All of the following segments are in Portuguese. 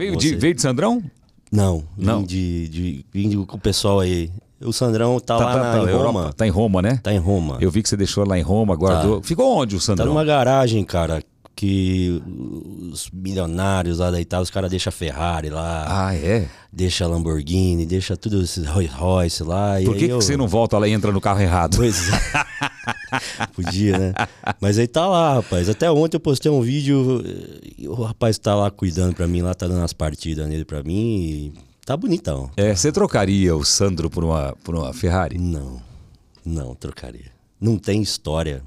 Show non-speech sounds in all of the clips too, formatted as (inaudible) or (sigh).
Veio, de, veio de Sandrão? Não, não. Vim, de, de, vim com o pessoal aí. O Sandrão tá, tá lá tá, na, tá, em é, Roma. Tá em Roma, né? Tá em Roma. Eu vi que você deixou lá em Roma, guardou. Tá. Ficou onde o tá Sandrão? Tá numa garagem, cara, que os milionários lá da Itália, os caras deixam Ferrari lá. Ah, é? Deixa Lamborghini, deixa tudo esses Rolls Royce lá. Por que, que eu... você não volta lá e entra no carro errado? Pois é. (laughs) (laughs) Podia, né? Mas aí tá lá, rapaz. Até ontem eu postei um vídeo eh, e o rapaz tá lá cuidando pra mim, lá tá dando as partidas nele pra mim tá bonitão. É, você trocaria o Sandro por uma, por uma Ferrari? Não, não trocaria. Não tem história.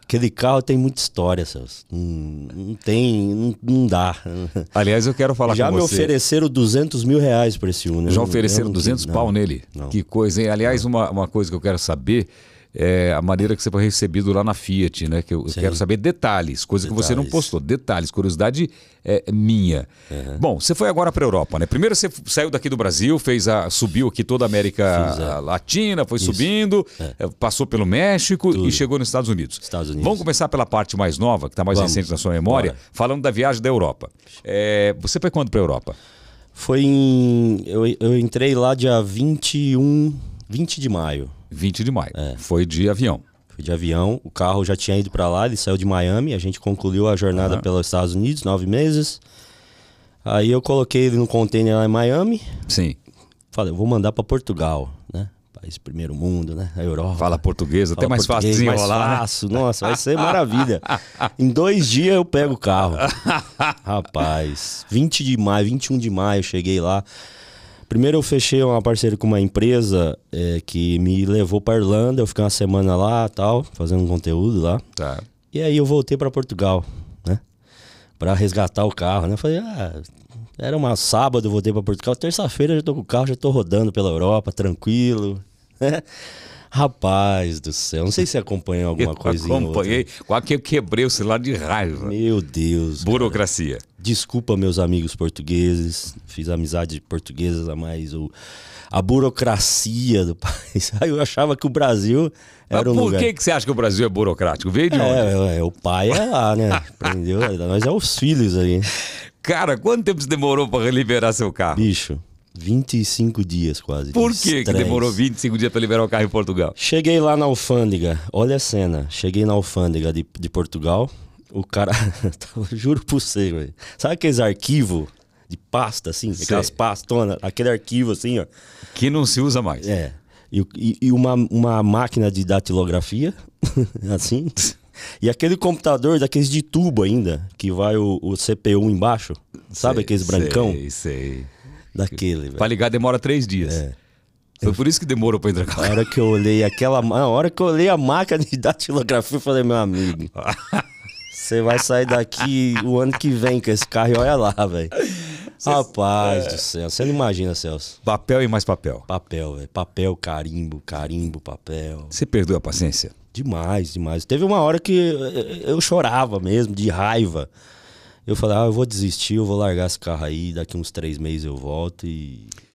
Aquele carro tem muita história, Celso. Não, tem, não, não, dá. (laughs) Aliás, eu quero falar Já com você. Já me ofereceram 200 mil reais por esse Uno. Já ofereceram não, 200 pau nele? Que coisa, hein? Aliás, uma, uma coisa que eu quero saber é, a maneira que você foi recebido lá na Fiat, né? Que eu, eu quero saber detalhes, coisa detalhes. que você não postou, detalhes, curiosidade é, minha. Uhum. Bom, você foi agora para a Europa, né? Primeiro você saiu daqui do Brasil, fez a, subiu aqui toda a América é. Latina, foi Isso. subindo, é. É, passou pelo México Tudo. e chegou nos Estados Unidos. Estados Unidos. Vamos começar pela parte mais nova, que está mais Vamos. recente na sua memória, Bora. falando da viagem da Europa. você foi quando para a Europa? Foi em. Eu, eu entrei lá dia 21, 20 de maio. 20 de maio. É. Foi de avião. Foi de avião. O carro já tinha ido para lá, ele saiu de Miami. A gente concluiu a jornada uhum. pelos Estados Unidos, nove meses. Aí eu coloquei ele no container lá em Miami. Sim. Falei, eu vou mandar para Portugal, né? País primeiro mundo, né? A Europa. Fala português, até Fala mais português, né? fácil mais Fácil. Né? Nossa, vai ser maravilha. (laughs) em dois dias eu pego o carro. Rapaz, 20 de maio, 21 de maio, cheguei lá. Primeiro eu fechei uma parceria com uma empresa é, que me levou para Irlanda, eu fiquei uma semana lá, tal, fazendo um conteúdo lá. Tá. E aí eu voltei para Portugal, né? Para resgatar o carro, né? Eu falei, ah, era uma sábado, eu voltei para Portugal, terça-feira já tô com o carro, já tô rodando pela Europa, tranquilo, (laughs) né? Rapaz do céu, não sei se acompanhou (laughs) alguma eu coisinha. Acompanhei, quase que eu quebrei o celular de raiva. Meu Deus. Burocracia. Cara. Desculpa, meus amigos portugueses, fiz amizade portuguesa, mais o, a burocracia do (laughs) país. Aí eu achava que o Brasil era mas um por lugar. que, que você acha que o Brasil é burocrático? Veio de é, É, é, o pai é lá, né? (laughs) Aprendeu, nós é os filhos aí. Cara, quanto tempo você demorou para liberar seu carro? Bicho, 25 dias quase. Por que, que demorou 25 dias para liberar o carro em Portugal? Cheguei lá na alfândega, olha a cena. Cheguei na alfândega de, de Portugal, o cara. (laughs) juro por você, velho. Sabe aqueles arquivos de pasta, assim? Aquelas pastonas, aquele arquivo assim, ó. Que não se usa mais. É. E, e, e uma, uma máquina de datilografia, (laughs) assim. E aquele computador daqueles de tubo ainda, que vai o, o CPU embaixo. Sabe sei, aqueles brancão? Sei, sei daquele. Pra ligar demora três dias. É. Foi por isso que demorou para entrar A hora que eu olhei aquela, a hora que eu olhei a marca de (laughs) datilografia, eu falei, meu amigo, (laughs) você vai sair daqui o ano que vem com esse carro e olha lá, velho. Rapaz é. do céu, você não imagina, Celso. Papel e mais papel. Papel, velho. Papel, carimbo, carimbo, papel. Você perdeu a paciência? Demais, demais. Teve uma hora que eu chorava mesmo, de raiva. Eu falei, ah, eu vou desistir, eu vou largar esse carro aí, daqui uns três meses eu volto e.